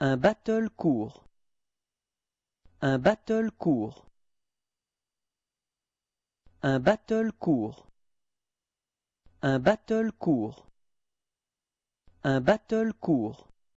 Un battle court. Un battle court. Un battle court. Un battle court. Un battle court.